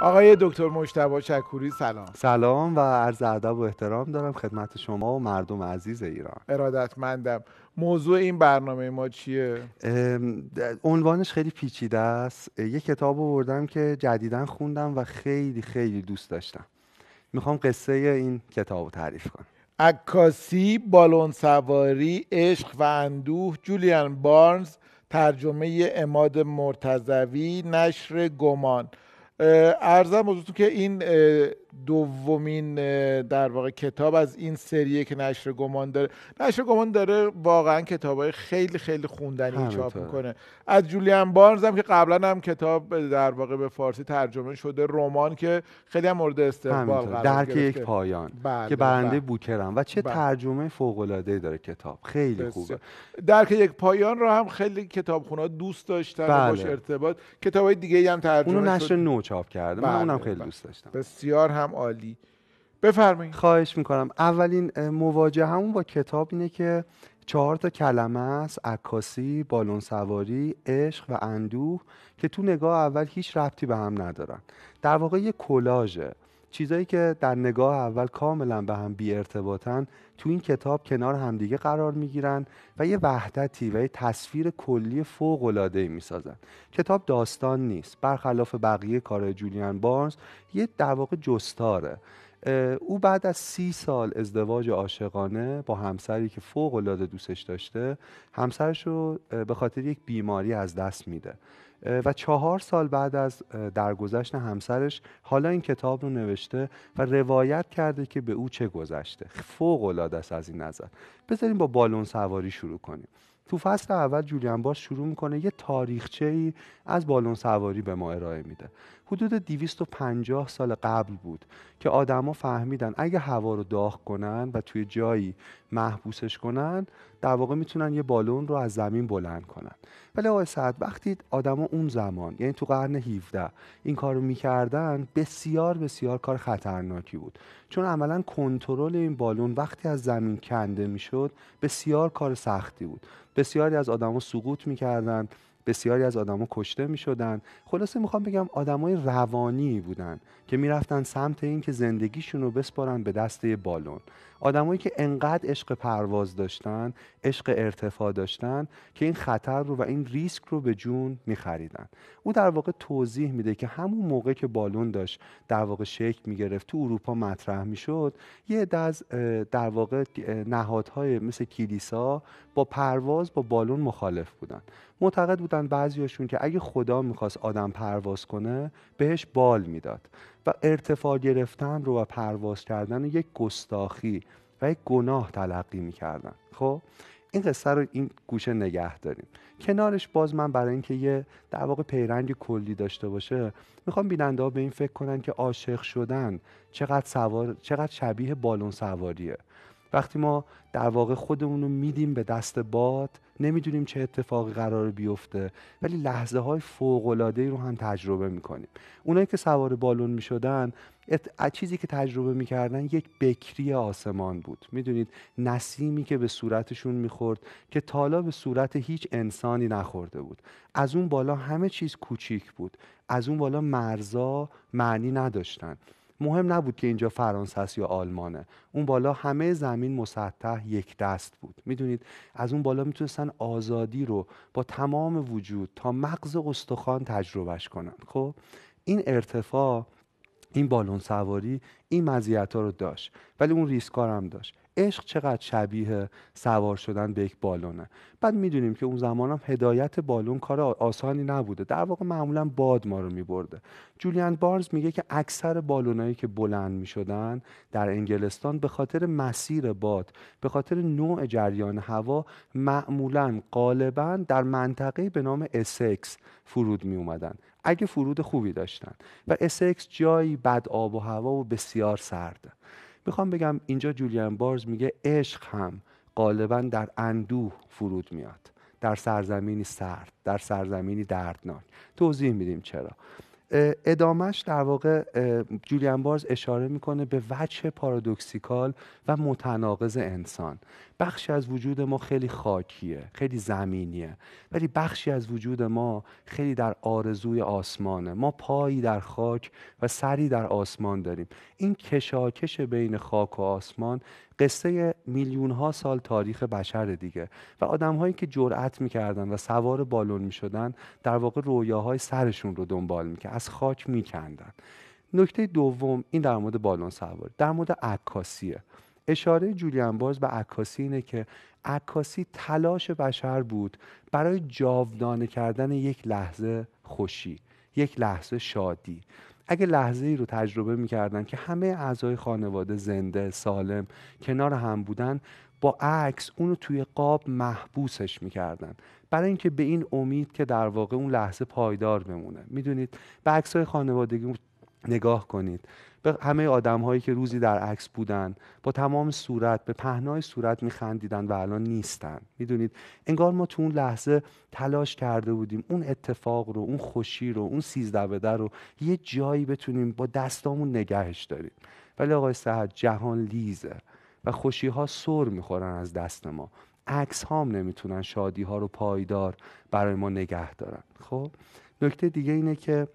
آقای دکتر مشتبه شکوری سلام سلام و عرض ادب و احترام دارم خدمت شما و مردم عزیز ایران ارادتمندم موضوع این برنامه ما چیه؟ عنوانش خیلی پیچیده است یه کتاب آوردم که جدیدا خوندم و خیلی خیلی دوست داشتم میخوام قصه این کتاب رو تعریف کنم اکاسی، بالون سواری، عشق و اندوه جولیان بارنز ترجمه اماد مرتزوی نشر گمان ارزم حضورتون که این دومین در واقع کتاب از این سریه که نشر گمان داره نشر گمان داره واقعا کتاب های خیلی خیلی خوندنی چاپ میکنه از جولیان بارنز هم که قبلا هم کتاب در واقع به فارسی ترجمه شده رمان که خیلی هم مورد استقبال قرار درک یک پایان که بله، برنده بله. بوکرم و چه بله. ترجمه فوق العاده داره کتاب خیلی بسیار. خوبه درک یک پایان رو هم خیلی خونا دوست داشتن بله. باش ارتباط کتابای دیگه هم ترجمه اونو نشر نو چاپ کرده من بله، اونم خیلی دوست داشتم بسیار هم عالی بفرمایید خواهش میکنم اولین مواجه همون با کتاب اینه که چهار تا کلمه است عکاسی بالون سواری عشق و اندوه که تو نگاه اول هیچ ربطی به هم ندارن در واقع یه کلاژه چیزایی که در نگاه اول کاملا به هم بی ارتباطن تو این کتاب کنار همدیگه قرار میگیرن و یه وحدتی و یه تصویر کلی فوق العاده ای میسازن کتاب داستان نیست برخلاف بقیه کار جولیان بارنز یه در واقع جستاره او بعد از سی سال ازدواج عاشقانه با همسری که فوق العاده دوستش داشته همسرش رو به خاطر یک بیماری از دست میده و چهار سال بعد از درگذشت همسرش حالا این کتاب رو نوشته و روایت کرده که به او چه گذشته فوق العاده است از این نظر بذاریم با بالون سواری شروع کنیم تو فصل اول جولیان باش شروع میکنه یه تاریخچه ای از بالون سواری به ما ارائه میده حدود 250 سال قبل بود که آدما فهمیدن اگه هوا رو داغ کنن و توی جایی محبوسش کنن در واقع میتونن یه بالون رو از زمین بلند کنن ولی آقای سعد وقتی آدما اون زمان یعنی تو قرن 17 این کار رو میکردن بسیار بسیار کار خطرناکی بود چون عملا کنترل این بالون وقتی از زمین کنده میشد بسیار کار سختی بود بسیاری از آدما سقوط میکردن بسیاری از آدما کشته می شدن خلاصه میخوام بگم آدمای روانی بودن که میرفتن سمت اینکه زندگیشون رو بسپارن به دسته بالون آدمایی که انقدر عشق پرواز داشتن عشق ارتفاع داشتن که این خطر رو و این ریسک رو به جون میخریدن او در واقع توضیح میده که همون موقع که بالون داشت در واقع شکل میگرفت تو اروپا مطرح میشد یه عده از در واقع نهادهای مثل کلیسا با پرواز با بالون مخالف بودن معتقد بودن بعضیاشون که اگه خدا میخواست آدم پرواز کنه بهش بال میداد و ارتفاع گرفتن رو و پرواز کردن یک گستاخی و یک گناه تلقی میکردن خب این قصه رو این گوشه نگه داریم کنارش باز من برای اینکه یه در واقع پیرنگ کلی داشته باشه میخوام بیننده ها به این فکر کنن که عاشق شدن چقدر, سوار، چقدر شبیه بالون سواریه وقتی ما در واقع خودمون رو میدیم به دست باد نمیدونیم چه اتفاقی قرار بیفته ولی لحظه های فوق العاده ای رو هم تجربه میکنیم اونایی که سوار بالون میشدن ات... چیزی که تجربه میکردن یک بکری آسمان بود میدونید نسیمی که به صورتشون میخورد که تالا به صورت هیچ انسانی نخورده بود از اون بالا همه چیز کوچیک بود از اون بالا مرزا معنی نداشتن مهم نبود که اینجا فرانسه است یا آلمانه اون بالا همه زمین مسطح یک دست بود میدونید از اون بالا میتونستن آزادی رو با تمام وجود تا مغز استخوان تجربهش کنن خب این ارتفاع این بالون سواری این مزیت ها رو داشت ولی اون ریسکار هم داشت عشق چقدر شبیه سوار شدن به یک بالونه بعد میدونیم که اون زمان هم هدایت بالون کار آسانی نبوده در واقع معمولا باد ما رو میبرده جولیان بارز میگه که اکثر بالونایی که بلند میشدن در انگلستان به خاطر مسیر باد به خاطر نوع جریان هوا معمولا غالبا در منطقه به نام اسکس فرود می اومدن اگه فرود خوبی داشتن و اسکس جایی بد آب و هوا و بسیار سرده. میخوام بگم اینجا جولیان بارز میگه عشق هم غالبا در اندوه فرود میاد در سرزمینی سرد در سرزمینی دردناک توضیح میدیم چرا ادامهش در واقع جولیان بارز اشاره میکنه به وجه پارادوکسیکال و متناقض انسان بخشی از وجود ما خیلی خاکیه خیلی زمینیه ولی بخشی از وجود ما خیلی در آرزوی آسمانه ما پایی در خاک و سری در آسمان داریم این کشاکش بین خاک و آسمان قصه میلیون ها سال تاریخ بشر دیگه و آدم هایی که جرأت میکردن و سوار بالون میشدن در واقع رویاهای سرشون رو دنبال میکرد از خاک میکندن نکته دوم این در مورد بالون سوار در مورد عکاسیه اشاره جولیان باز به عکاسی اینه که عکاسی تلاش بشر بود برای جاودانه کردن یک لحظه خوشی یک لحظه شادی اگه لحظه ای رو تجربه میکردن که همه اعضای خانواده زنده سالم کنار هم بودن با عکس اونو توی قاب محبوسش میکردن برای اینکه به این امید که در واقع اون لحظه پایدار بمونه میدونید به های خانوادگی نگاه کنید به همه آدم هایی که روزی در عکس بودن با تمام صورت به پهنای صورت میخندیدن و الان نیستن میدونید انگار ما تو اون لحظه تلاش کرده بودیم اون اتفاق رو اون خوشی رو اون سیزده بده رو یه جایی بتونیم با دستامون نگهش داریم ولی آقای سهد جهان لیزه و خوشی ها سر میخورن از دست ما عکس هام نمیتونن شادی ها رو پایدار برای ما نگه دارن خب نکته دیگه اینه که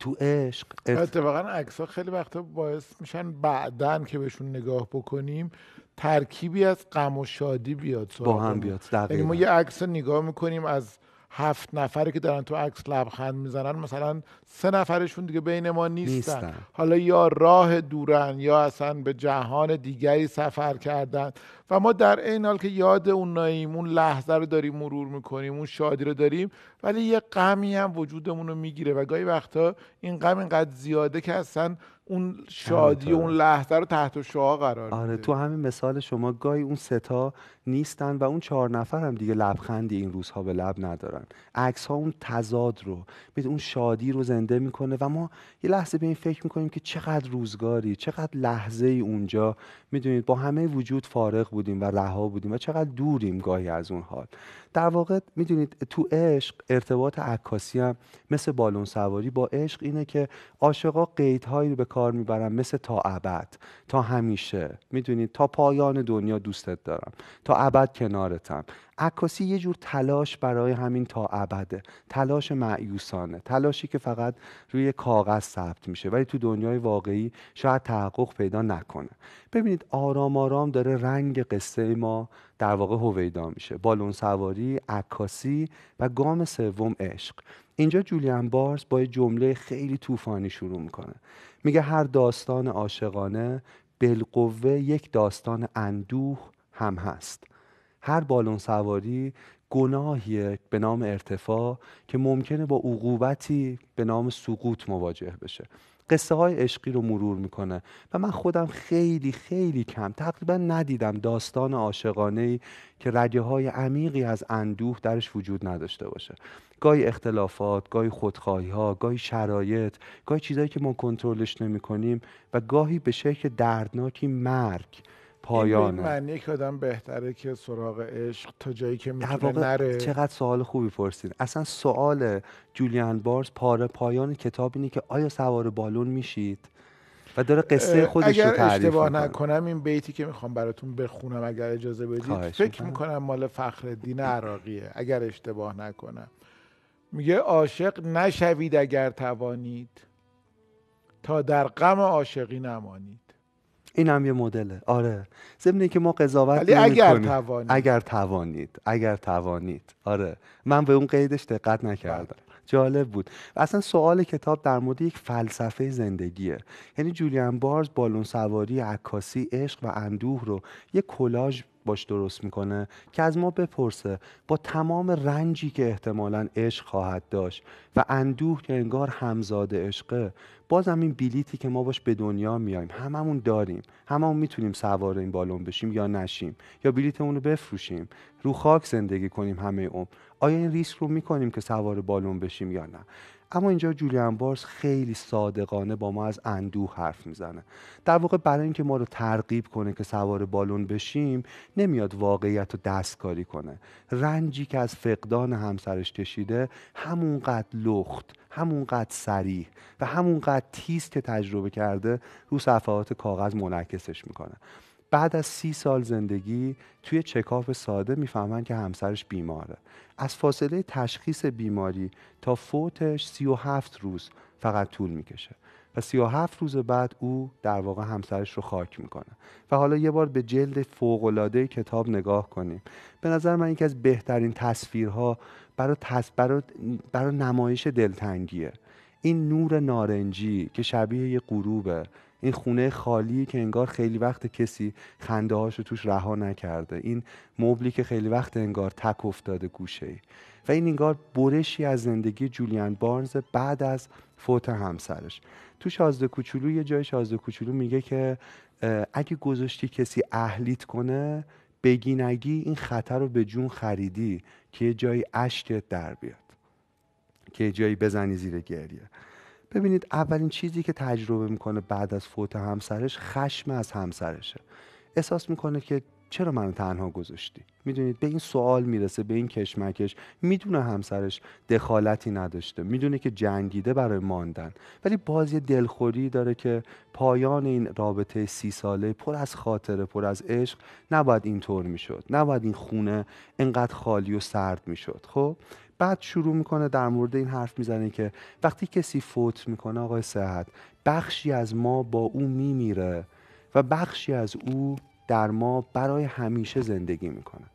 تو عشق اتفاقا عکس ها خیلی وقتا باعث میشن بعدا که بهشون نگاه بکنیم ترکیبی از غم و شادی بیاد با هم بیاد یعنی ما یه عکس نگاه میکنیم از هفت نفری که دارن تو عکس لبخند میزنن مثلا سه نفرشون دیگه بین ما نیستن. حالا یا راه دورن یا اصلا به جهان دیگری سفر کردن و ما در این حال که یاد اوناییم اون لحظه رو داریم مرور میکنیم اون شادی رو داریم ولی یه غمی هم وجودمون رو میگیره و گاهی وقتا این غم اینقدر زیاده که اصلا اون شادی اون لحظه رو تحت شعا قرار آره تو همین مثال شما گاهی اون ستا نیستن و اون چهار نفر هم دیگه لبخندی این روزها به لب ندارن عکس ها اون تضاد رو میده اون شادی رو زنده میکنه و ما یه لحظه به این فکر میکنیم که چقدر روزگاری چقدر لحظه ای اونجا میدونید با همه وجود فارغ بودیم و رها بودیم و چقدر دوریم گاهی از اون حال در واقع میدونید تو عشق ارتباط عکاسی هم مثل بالون سواری با عشق اینه که عاشقا قیدهایی رو به کار میبرن مثل تا ابد تا همیشه میدونید تا پایان دنیا دوستت دارم تا ابد کنارتم عکاسی یه جور تلاش برای همین تا ابده تلاش معیوسانه تلاشی که فقط روی کاغذ ثبت میشه ولی تو دنیای واقعی شاید تحقق پیدا نکنه ببینید آرام آرام داره رنگ قصه ما در واقع هویدا میشه بالون سواری عکاسی و گام سوم عشق اینجا جولیان بارز با یه جمله خیلی طوفانی شروع میکنه میگه هر داستان عاشقانه بالقوه یک داستان اندوه هم هست هر بالون سواری گناهیه به نام ارتفاع که ممکنه با عقوبتی به نام سقوط مواجه بشه قصه های عشقی رو مرور میکنه و من خودم خیلی خیلی کم تقریبا ندیدم داستان عاشقانه ای که رگه های عمیقی از اندوه درش وجود نداشته باشه گاهی اختلافات گاهی خودخواهی ها گاهی شرایط گاهی چیزهایی که ما کنترلش نمیکنیم و گاهی به شکل دردناکی مرگ پایانه معنی که آدم بهتره که سراغ عشق تا جایی که میتونه نره چقدر سوال خوبی پرسید اصلا سوال جولیان بارز پاره پایان کتاب اینه که آیا سوار بالون میشید و داره قصه خودش رو تعریف اشتباه نکنم این بیتی که میخوام براتون بخونم اگر اجازه بدید فکر میکنم مال فخر دین عراقیه اگر اشتباه نکنم میگه عاشق نشوید اگر توانید تا در غم عاشقی نمانید این هم یه مدله آره ضمن که ما قضاوت ولی اگر توانید اگر توانید اگر توانید آره من به اون قیدش دقت نکردم بله. جالب بود اصلا سوال کتاب در مورد یک فلسفه زندگیه یعنی جولیان بارز بالون سواری عکاسی عشق و اندوه رو یه کلاژ باش درست میکنه که از ما بپرسه با تمام رنجی که احتمالا عشق خواهد داشت و اندوه که انگار همزاده عشقه بازم این بلیتی که ما باش به دنیا میایم هممون داریم هممون میتونیم سوار این بالون بشیم یا نشیم یا بلیتمون رو بفروشیم رو خاک زندگی کنیم همه عمر آیا این ریسک رو میکنیم که سوار بالون بشیم یا نه اما اینجا جولیان بارز خیلی صادقانه با ما از اندوه حرف میزنه در واقع برای اینکه ما رو ترغیب کنه که سوار بالون بشیم نمیاد واقعیت رو دستکاری کنه رنجی که از فقدان همسرش کشیده همونقدر لخت همونقدر سریح و همونقدر تیز که تجربه کرده رو صفحات کاغذ منعکسش میکنه بعد از سی سال زندگی توی چکاف ساده میفهمن که همسرش بیماره از فاصله تشخیص بیماری تا فوتش 37 روز فقط طول میکشه و 37 روز بعد او در واقع همسرش رو خاک میکنه و حالا یه بار به جلد فوقلاده کتاب نگاه کنیم به نظر من یکی از بهترین تصویرها برای, نمایش دلتنگیه این نور نارنجی که شبیه یه غروبه این خونه خالی که انگار خیلی وقت کسی خنده هاشو توش رها نکرده این مبلی که خیلی وقت انگار تک افتاده گوشه ای و این انگار برشی از زندگی جولیان بارنز بعد از فوت همسرش تو شازده کوچولو یه جای شازده کوچولو میگه که اگه گذاشتی کسی اهلیت کنه بگی نگی این خطر رو به جون خریدی که یه جایی اشکت در بیاد که یه جایی بزنی زیر گریه ببینید اولین چیزی که تجربه میکنه بعد از فوت همسرش خشم از همسرشه احساس میکنه که چرا منو تنها گذاشتی میدونید به این سوال میرسه به این کشمکش میدونه همسرش دخالتی نداشته میدونه که جنگیده برای ماندن ولی بازی دلخوری داره که پایان این رابطه سی ساله پر از خاطره پر از عشق نباید اینطور میشد نباید این خونه انقدر خالی و سرد میشد خب بعد شروع میکنه در مورد این حرف میزنه که وقتی کسی فوت میکنه آقای صحت بخشی از ما با او میمیره و بخشی از او در ما برای همیشه زندگی میکنه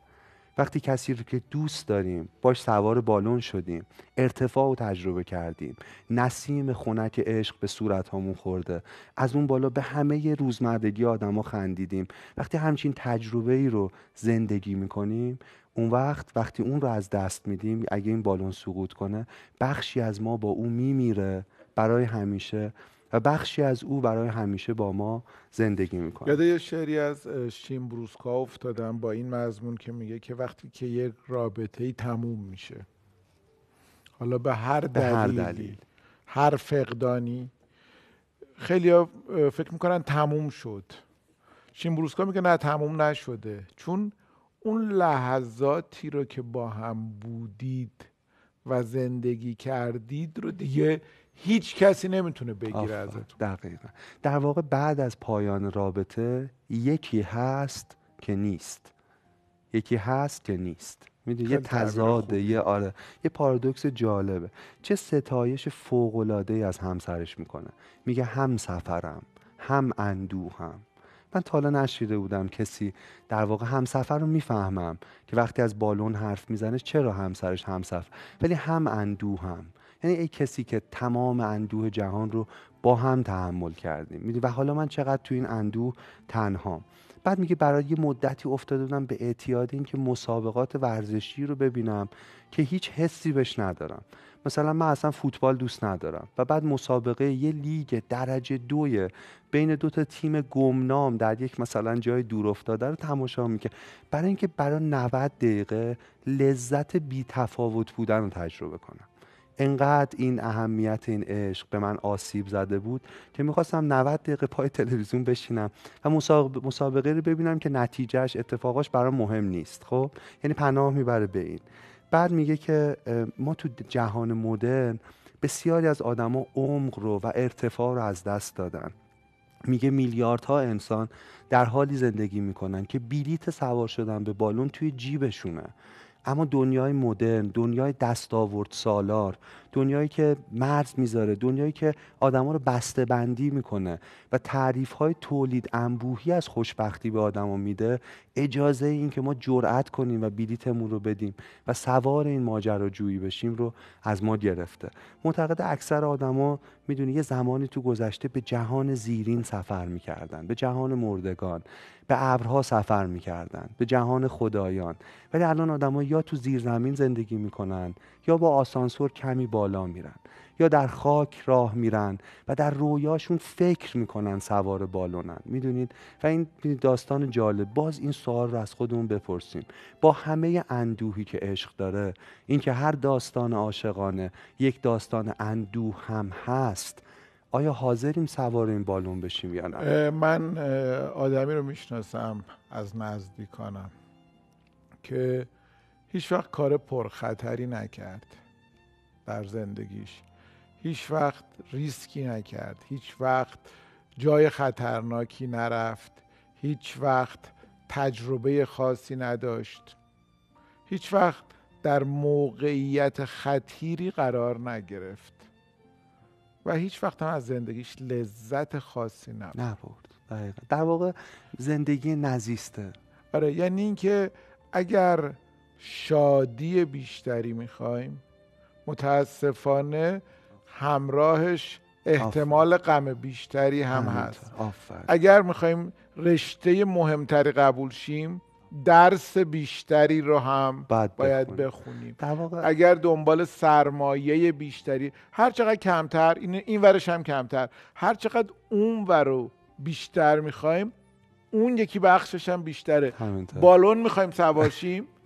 وقتی کسی رو که دوست داریم باش سوار بالون شدیم ارتفاع و تجربه کردیم نسیم خونک عشق به صورت هامون خورده از اون بالا به همه روزمرگی ها خندیدیم وقتی همچین تجربه ای رو زندگی میکنیم اون وقت وقتی اون رو از دست میدیم اگه این بالون سقوط کنه بخشی از ما با او میمیره برای همیشه و بخشی از او برای همیشه با ما زندگی میکنه یاد یه شعری از شیم بروسکا افتادم با این مضمون که میگه که وقتی که یک رابطه ای تموم میشه حالا به هر دلیل, هر, دلیل. هر فقدانی خیلی فکر میکنن تموم شد شیم بروسکا میگه نه تموم نشده چون اون لحظاتی رو که با هم بودید و زندگی کردید رو دیگه هیچ کسی نمیتونه بگیره ازتون دقیقا در واقع بعد از پایان رابطه یکی هست که نیست یکی هست که نیست میدونی یه تضاد یه آره یه پارادوکس جالبه چه ستایش فوق العاده از همسرش میکنه میگه هم سفرم هم اندوهم من تا حالا نشیده بودم کسی در واقع همسفر رو میفهمم که وقتی از بالون حرف میزنه چرا همسرش همسفر ولی هم اندوه هم یعنی ای کسی که تمام اندوه جهان رو با هم تحمل کردیم و حالا من چقدر تو این اندوه تنها. بعد میگه برای یه مدتی افتاده بودم به اعتیاد این که مسابقات ورزشی رو ببینم که هیچ حسی بهش ندارم مثلا من اصلا فوتبال دوست ندارم و بعد مسابقه یه لیگ درجه دوی بین دو تا تیم گمنام در یک مثلا جای دور افتاده رو تماشا میکنه برای اینکه برای 90 دقیقه لذت بی تفاوت بودن رو تجربه کنم انقدر این اهمیت این عشق به من آسیب زده بود که میخواستم 90 دقیقه پای تلویزیون بشینم و مسابقه رو ببینم که نتیجهش اتفاقاش برام مهم نیست خب یعنی پناه میبره به این بعد میگه که ما تو جهان مدرن بسیاری از آدما عمق رو و ارتفاع رو از دست دادن میگه میلیاردها انسان در حالی زندگی میکنن که بلیت سوار شدن به بالون توی جیبشونه اما دنیای مدرن دنیای دستاورد سالار دنیایی که مرز میذاره دنیایی که آدما رو بسته بندی میکنه و تعریف های تولید انبوهی از خوشبختی به آدما میده اجازه این که ما جرأت کنیم و بلیتمون رو بدیم و سوار این ماجراجویی بشیم رو از ما گرفته معتقد اکثر آدما میدونی یه زمانی تو گذشته به جهان زیرین سفر میکردن به جهان مردگان به ابرها سفر میکردن به جهان خدایان ولی الان ها یا تو زیرزمین زندگی میکنن یا با آسانسور کمی بالا میرن یا در خاک راه میرن و در رویاشون فکر میکنن سوار بالونن میدونید و این داستان جالب باز این سوال رو از خودمون بپرسیم با همه اندوهی که عشق داره اینکه هر داستان عاشقانه یک داستان اندوه هم هست آیا حاضریم سوار این بالون بشیم یا نه من آدمی رو میشناسم از نزدیکانم که هیچ وقت کار پرخطری نکرد در زندگیش هیچ وقت ریسکی نکرد هیچ وقت جای خطرناکی نرفت هیچ وقت تجربه خاصی نداشت هیچ وقت در موقعیت خطیری قرار نگرفت و هیچ وقت هم از زندگیش لذت خاصی نبرد نبود. در واقع زندگی نزیسته آره یعنی اینکه اگر شادی بیشتری میخوایم متاسفانه همراهش احتمال غم بیشتری هم هست اگر میخوایم رشته مهمتری قبول شیم درس بیشتری رو هم باید, باید بخونیم اگر دنبال سرمایه بیشتری هر چقدر کمتر این, این ورش هم کمتر هر چقدر اون ور رو بیشتر میخوایم اون یکی بخشش هم بیشتره بالون میخوایم سوار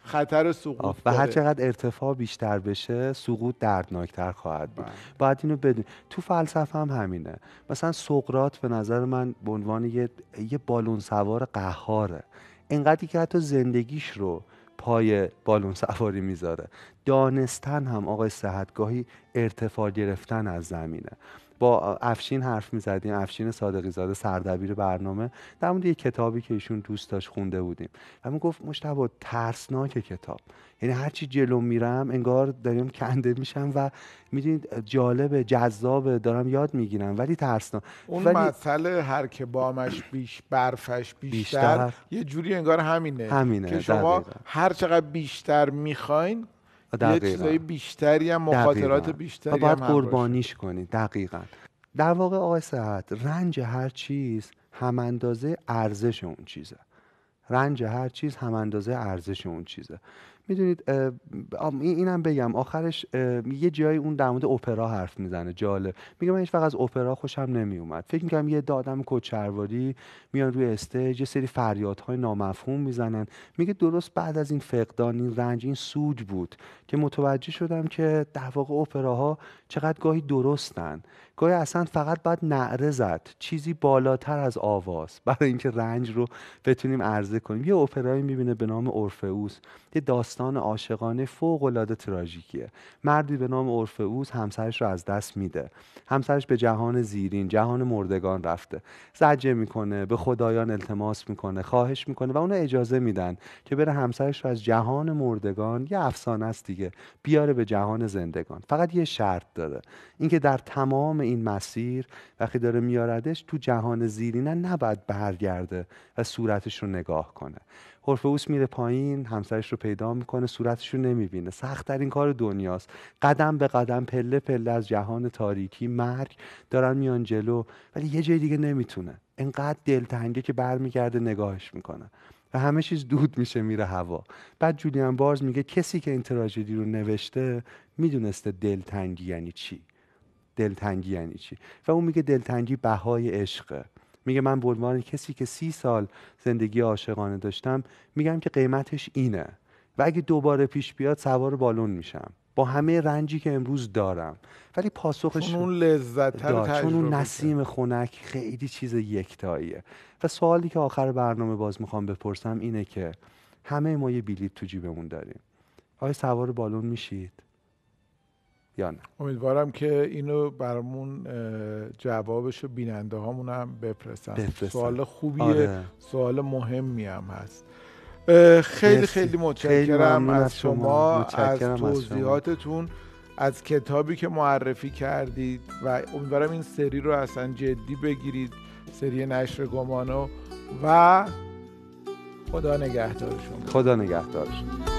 خطر سقوط و هر چقدر ارتفاع بیشتر بشه سقوط دردناکتر خواهد بود بله. باید اینو بدون تو فلسفه هم همینه مثلا سقراط به نظر من به عنوان یه, یه بالون سوار قهاره انقدری که حتی زندگیش رو پای بالون سواری میذاره دانستن هم آقای صحتگاهی ارتفاع گرفتن از زمینه با افشین حرف میزدیم، افشین صادقی زاده سردبیر برنامه در مورد یه کتابی که ایشون دوست داشت خونده بودیم و می گفت مشتبه ترسناک کتاب یعنی هرچی جلو میرم انگار داریم کنده میشم و میدونید جالب جذابه دارم یاد میگیرم ولی ترسناک اون ولی... مسئله هر که بامش بیش برفش بیشتر, یه جوری انگار همینه, همینه که شما هر چقدر بیشتر میخواین یه چیزای بیشتری هم مخاطرات بیشتری باید قربانیش کنید دقیقا در واقع آقای صحت رنج هر چیز هم اندازه ارزش اون چیزه رنج هر چیز هم اندازه ارزش اون چیزه میدونید اینم بگم آخرش یه جایی اون در مورد اپرا حرف میزنه جالب میگه من هیچ از اپرا خوشم نمیومد فکر میکنم یه دادم کچرواری میان روی استیج یه سری فریادهای نامفهوم میزنن میگه درست بعد از این فقدان این رنج این سود بود که متوجه شدم که در واقع اپراها چقدر گاهی درستن گاهی اصلا فقط باید نعره زد چیزی بالاتر از آواز برای اینکه رنج رو بتونیم عرضه کنیم یه اپرایی میبینه به نام اورفئوس یه داستان عاشقانه فوق العاده تراژیکیه مردی به نام اورفئوس همسرش رو از دست میده همسرش به جهان زیرین جهان مردگان رفته زجه میکنه به خدایان التماس میکنه خواهش میکنه و اون اجازه میدن که بره همسرش رو از جهان مردگان یه افسانه است دیگه بیاره به جهان زندگان فقط یه شرط داره اینکه در تمام این مسیر وقتی داره میاردش تو جهان زیرینه نباید برگرده و صورتش رو نگاه کنه حرف اوس میره پایین همسرش رو پیدا میکنه صورتش رو نمیبینه این کار دنیاست قدم به قدم پله پله از جهان تاریکی مرگ دارن میان جلو ولی یه جای دیگه نمیتونه انقدر دلتنگه که برمیگرده نگاهش میکنه و همه چیز دود میشه میره هوا بعد جولیان بارز میگه کسی که این تراژدی رو نوشته میدونسته دلتنگی یعنی چی دلتنگی یعنی چی و اون میگه دلتنگی بهای عشقه میگه من به عنوان کسی که سی سال زندگی عاشقانه داشتم میگم که قیمتش اینه و اگه دوباره پیش بیاد سوار بالون میشم با همه رنجی که امروز دارم ولی پاسخش چون اون لذت چون اون نسیم خنک خیلی چیز یکتاییه و سوالی که آخر برنامه باز میخوام بپرسم اینه که همه ما یه بلیت تو جیبمون داریم آیا سوار بالون میشید امیدوارم که اینو برامون جوابش و بیننده هامون هم بپرسن سوال خوبیه آره. سوال مهمی هم هست خیلی خیلی متشکرم از شما از توضیحاتتون از کتابی که معرفی کردید و امیدوارم این سری رو اصلا جدی بگیرید سری نشر گمانو و خدا نگهدارشون خدا نگهدارشون